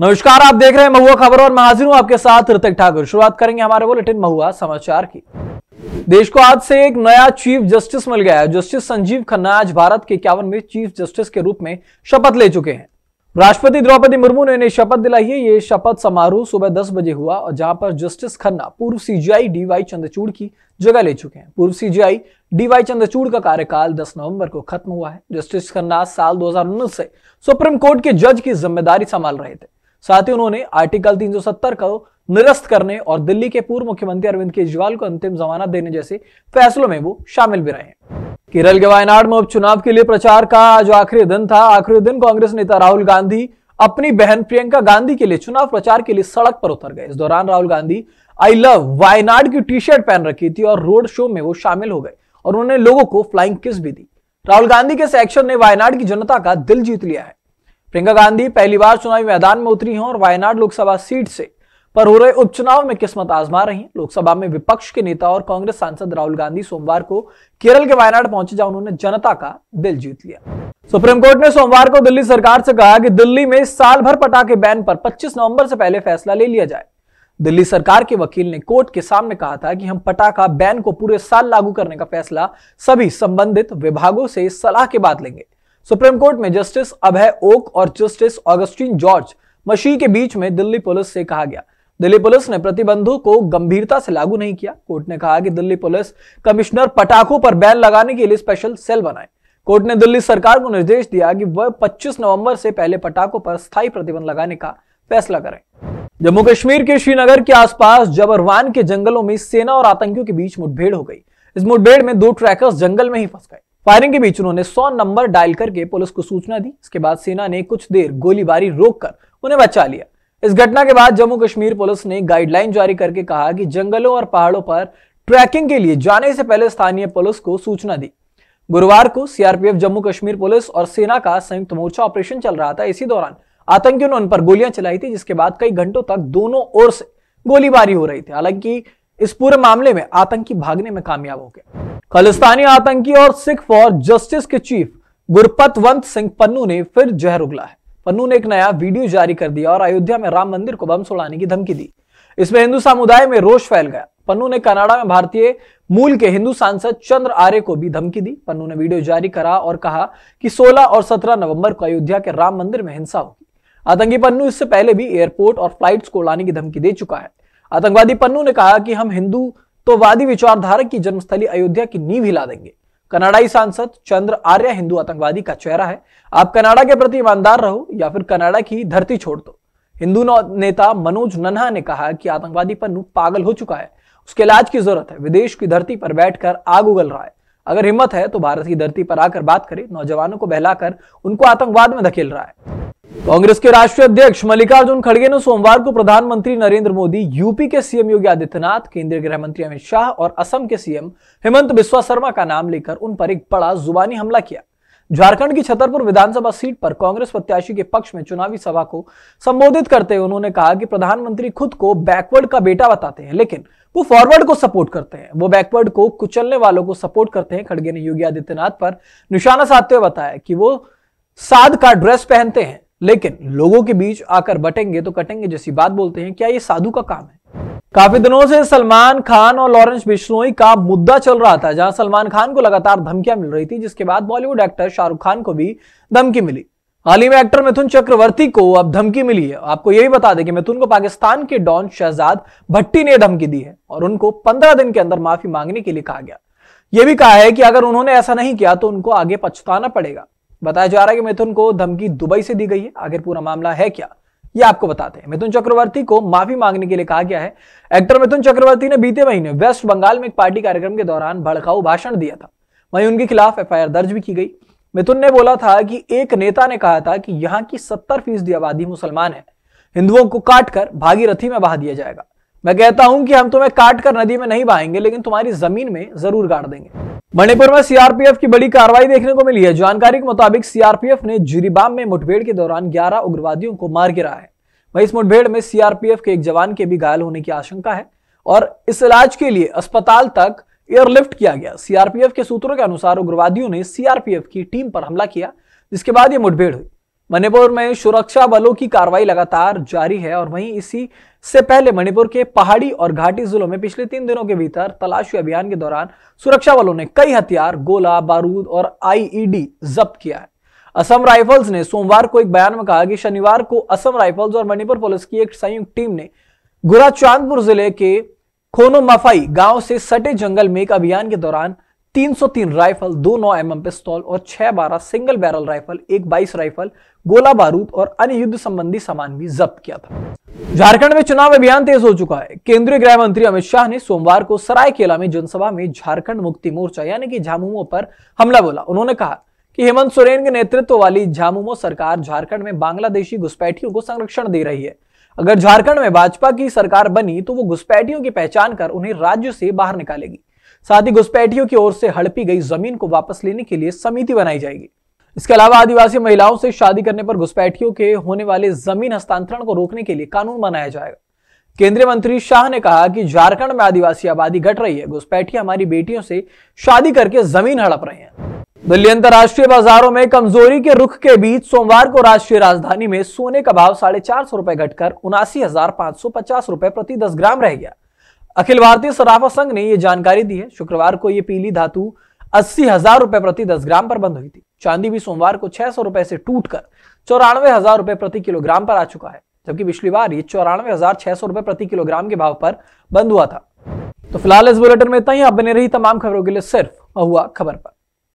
नमस्कार आप देख रहे हैं महुआ खबर और महाजिर हूं आपके साथ ऋतिक ठाकुर शुरुआत करेंगे हमारे बुलेटिन महुआ समाचार की देश को आज से एक नया चीफ जस्टिस मिल गया है जस्टिस संजीव खन्ना आज भारत के में चीफ जस्टिस के रूप में शपथ ले चुके हैं राष्ट्रपति द्रौपदी मुर्मू ने इन्हें शपथ दिलाई है ये शपथ समारोह सुबह दस बजे हुआ और जहां पर जस्टिस खन्ना पूर्व सीजीआई डीवाई चंद्रचूड़ की जगह ले चुके हैं पूर्व सीजीआई डीवाई चंद्रचूड़ का कार्यकाल 10 नवंबर को खत्म हुआ है जस्टिस खन्ना साल 2019 से सुप्रीम कोर्ट के जज की जिम्मेदारी संभाल रहे थे साथ ही उन्होंने आर्टिकल 370 को निरस्त करने और दिल्ली के पूर्व मुख्यमंत्री अरविंद केजरीवाल को अंतिम जमानत देने जैसे फैसलों में वो शामिल भी रहे केरल के वायनाड में उपचुनाव के लिए प्रचार का आज आखिरी दिन था आखिरी दिन कांग्रेस नेता राहुल गांधी अपनी बहन प्रियंका गांधी के लिए चुनाव प्रचार के लिए सड़क पर उतर गए इस दौरान राहुल गांधी आई लव वायनाड की टी शर्ट पहन रखी थी और रोड शो में वो शामिल हो गए और उन्होंने लोगों को फ्लाइंग किस भी दी राहुल गांधी के सेक्शन एक्शन ने वायनाड की जनता का दिल जीत लिया है प्रियंका गांधी पहली बार चुनावी मैदान में उतरी हैं और वायनाड लोकसभा सीट से पर हो रहे उपचुनाव में किस्मत आजमा रही हैं लोकसभा में विपक्ष के नेता और कांग्रेस सांसद राहुल गांधी सोमवार को केरल के वायनाड पहुंचे जहां उन्होंने जनता का दिल जीत लिया सुप्रीम कोर्ट ने सोमवार को दिल्ली सरकार से कहा कि दिल्ली में साल भर पटाखे बैन पर पच्चीस नवंबर से पहले फैसला ले लिया जाए दिल्ली सरकार के वकील ने कोर्ट के सामने कहा था कि हम पटाखा बैन को पूरे साल लागू करने का फैसला सभी संबंधित विभागों से सलाह के बाद लेंगे सुप्रीम कोर्ट में जस्टिस अभय ओक और जस्टिस ऑगस्टिन जॉर्ज मशी के बीच में दिल्ली पुलिस से कहा गया दिल्ली पुलिस ने प्रतिबंधों को गंभीरता से लागू नहीं किया कोर्ट ने कहा कि दिल्ली पुलिस कमिश्नर पटाखों पर बैन लगाने के लिए स्पेशल सेल बनाए कोर्ट ने दिल्ली सरकार को निर्देश दिया कि वह 25 नवंबर से पहले पटाखों पर स्थायी प्रतिबंध लगाने का फैसला करें जम्मू कश्मीर के श्रीनगर के आसपास जबरवान के जंगलों में सेना और आतंकियों के बीच मुठभेड़ हो गई इस मुठभेड़ में दो ट्रैकर्स जंगल में ही फंस गए फायरिंग के बीच उन्होंने 100 नंबर डायल करके पुलिस को सूचना दी इसके बाद सेना ने कुछ देर गोलीबारी रोककर उन्हें बचा लिया इस घटना के बाद जम्मू कश्मीर पुलिस ने गाइडलाइन जारी करके कहा कि जंगलों और पहाड़ों पर ट्रैकिंग के लिए जाने से पहले स्थानीय पुलिस को सूचना दी गुरुवार को सीआरपीएफ जम्मू कश्मीर पुलिस और सेना का संयुक्त मोर्चा ऑपरेशन चल रहा था इसी दौरान आतंकियों ने उन पर गोलियां चलाई थी जिसके बाद कई घंटों तक दोनों ओर से गोलीबारी हो रही थी हालांकि इस पूरे मामले में आतंकी भागने में कामयाब हो गया खालिस्तानी आतंकी और सिख फॉर जस्टिस के चीफ गुरपतवंत सिंह पन्नू ने फिर जहर उगला है पन्नू ने एक नया वीडियो जारी कर दिया और अयोध्या में राम मंदिर को बम सुड़ाने की धमकी दी इसमें हिंदू समुदाय में रोष फैल गया पन्नू ने कनाडा में भारतीय मूल के हिंदू सांसद चंद्र आर्य को भी धमकी दी पन्नू ने वीडियो जारी करा और कहा कि 16 और 17 नवंबर को अयोध्या के राम मंदिर में हिंसा होगी आतंकी पन्नू इससे पहले भी एयरपोर्ट और फ्लाइट्स को उड़ाने की धमकी दे चुका है आतंकवादी पन्नू ने कहा कि हम हिंदू तो वादी विचारधारा की जन्मस्थली अयोध्या की नींव हिला देंगे कनाडाई सांसद चंद्र आर्य हिंदू आतंकवादी का चेहरा है आप कनाडा के प्रति ईमानदार रहो या फिर कनाडा की धरती छोड़ दो हिंदू नेता मनोज नन्हा ने कहा कि आतंकवादी पन्नू पागल हो चुका है उसके इलाज की जरूरत है विदेश की धरती पर बैठकर आग उगल रहा है अगर हिम्मत है तो भारत की धरती पर आकर बात करे नौजवानों को बहलाकर उनको आतंकवाद में धकेल रहा है कांग्रेस के राष्ट्रीय अध्यक्ष मल्लिकार्जुन खड़गे ने सोमवार को प्रधानमंत्री नरेंद्र मोदी यूपी के सीएम योगी आदित्यनाथ केंद्रीय गृह मंत्री अमित शाह और असम के सीएम हेमंत बिस्वा शर्मा का नाम लेकर उन पर एक बड़ा जुबानी हमला किया झारखंड की छतरपुर विधानसभा सीट पर कांग्रेस प्रत्याशी के पक्ष में चुनावी सभा को संबोधित करते हुए उन्होंने कहा कि प्रधानमंत्री खुद को बैकवर्ड का बेटा बताते हैं लेकिन वो फॉरवर्ड को सपोर्ट करते हैं वो बैकवर्ड को कुचलने वालों को सपोर्ट करते हैं खड़गे ने योगी आदित्यनाथ पर निशाना साधते हुए बताया कि वो साध का ड्रेस पहनते हैं लेकिन लोगों के बीच आकर बटेंगे तो कटेंगे जैसी बात बोलते हैं क्या ये साधु का काम है काफी दिनों से सलमान खान और लॉरेंस बिश्नोई का मुद्दा चल रहा था जहां सलमान खान को लगातार धमकियां मिल रही थी जिसके बाद बॉलीवुड एक्टर शाहरुख खान को भी धमकी मिली हाल ही में एक्टर मिथुन चक्रवर्ती को अब धमकी मिली है आपको यही बता दें कि मिथुन को पाकिस्तान के डॉन शहजाद भट्टी ने धमकी दी है और उनको पंद्रह दिन के अंदर माफी मांगने के लिए कहा गया यह भी कहा है कि अगर उन्होंने ऐसा नहीं किया तो उनको आगे पछताना पड़ेगा बताया जा रहा है कि मिथुन को धमकी दुबई से दी गई है आखिर पूरा मामला है क्या ये आपको बताते हैं मिथुन चक्रवर्ती को माफी मांगने के लिए कहा गया है एक्टर मिथुन चक्रवर्ती ने बीते महीने वेस्ट बंगाल में एक पार्टी कार्यक्रम के दौरान भड़काऊ भाषण दिया था वहीं उनके खिलाफ एफआईआर दर्ज भी की गई मिथुन ने बोला था कि एक नेता ने कहा था कि यहाँ की सत्तर फीसदी आबादी मुसलमान है हिंदुओं को काटकर भागीरथी में बहा दिया जाएगा मैं कहता हूं कि हम तुम्हें काट कर नदी में नहीं बहाएंगे लेकिन तुम्हारी जमीन में जरूर गाड़ देंगे मणिपुर में सीआरपीएफ की बड़ी कार्रवाई देखने को मिली है जानकारी के मुताबिक सीआरपीएफ ने जिरीबाम में मुठभेड़ के दौरान 11 उग्रवादियों को मार गिरा है वहीं इस मुठभेड़ में सीआरपीएफ के एक जवान के भी घायल होने की आशंका है और इस इलाज के लिए अस्पताल तक एयरलिफ्ट किया गया सीआरपीएफ के सूत्रों के अनुसार उग्रवादियों ने सीआरपीएफ की टीम पर हमला किया जिसके बाद ये मुठभेड़ हुई मणिपुर में सुरक्षा बलों की कार्रवाई लगातार जारी है और वहीं इसी से पहले मणिपुर के पहाड़ी और घाटी जिलों में पिछले तीन दिनों के भीतर तलाशी अभियान के दौरान सुरक्षा बलों ने कई हथियार गोला बारूद और आईईडी e जब्त किया है असम राइफल्स ने सोमवार को एक बयान में कहा कि शनिवार को असम राइफल्स और मणिपुर पुलिस की एक संयुक्त टीम ने गुरा चांदपुर जिले के मफाई गांव से सटे जंगल में एक अभियान के दौरान 303 राइफल दो नौ एम एम पिस्तौल और छह बारह सिंगल बैरल राइफल एक बाईस राइफल गोला बारूद और अन्य युद्ध संबंधी सामान भी जब्त किया था झारखंड में चुनाव अभियान तेज हो चुका है केंद्रीय गृह मंत्री अमित शाह ने सोमवार को सरायकेला में जनसभा में झारखंड मुक्ति मोर्चा यानी कि झामुमो पर हमला बोला उन्होंने कहा कि हेमंत सोरेन के नेतृत्व वाली झामुमो सरकार झारखंड में बांग्लादेशी घुसपैठियों को संरक्षण दे रही है अगर झारखंड में भाजपा की सरकार बनी तो वो घुसपैठियों की पहचान कर उन्हें राज्य से बाहर निकालेगी साथ ही घुसपैठियों की ओर से हड़पी गई जमीन को वापस लेने के लिए समिति बनाई जाएगी इसके अलावा आदिवासी महिलाओं से शादी करने पर घुसपैठियों के होने वाले जमीन हस्तांतरण को रोकने के लिए कानून बनाया जाएगा केंद्रीय मंत्री शाह ने कहा कि झारखंड में आदिवासी आबादी घट रही है घुसपैठी हमारी बेटियों से शादी करके जमीन हड़प रहे हैं दिल्ली अंतर्राष्ट्रीय बाजारों में कमजोरी के रुख के बीच सोमवार को राष्ट्रीय राजधानी में सोने का भाव साढ़े चार सौ रुपए घटकर उनासी हजार पांच सौ पचास रुपए प्रति दस ग्राम रह गया अखिल भारतीय सराफा संघ ने यह जानकारी दी है शुक्रवार को यह पीली धातु अस्सी हजार रुपए प्रति दस ग्राम पर बंद हुई थी चांदी भी सोमवार को छह सौ रुपए से टूटकर चौरानवे हजार रुपए प्रति किलोग्राम पर आ चुका है जबकि पिछली बार ये चौरानवे हजार छह सौ रुपए प्रति किलोग्राम के भाव पर बंद हुआ था तो फिलहाल इस बुलेटिन में इतना ही आप बने रही तमाम खबरों के लिए सिर्फ महुआ खबर पर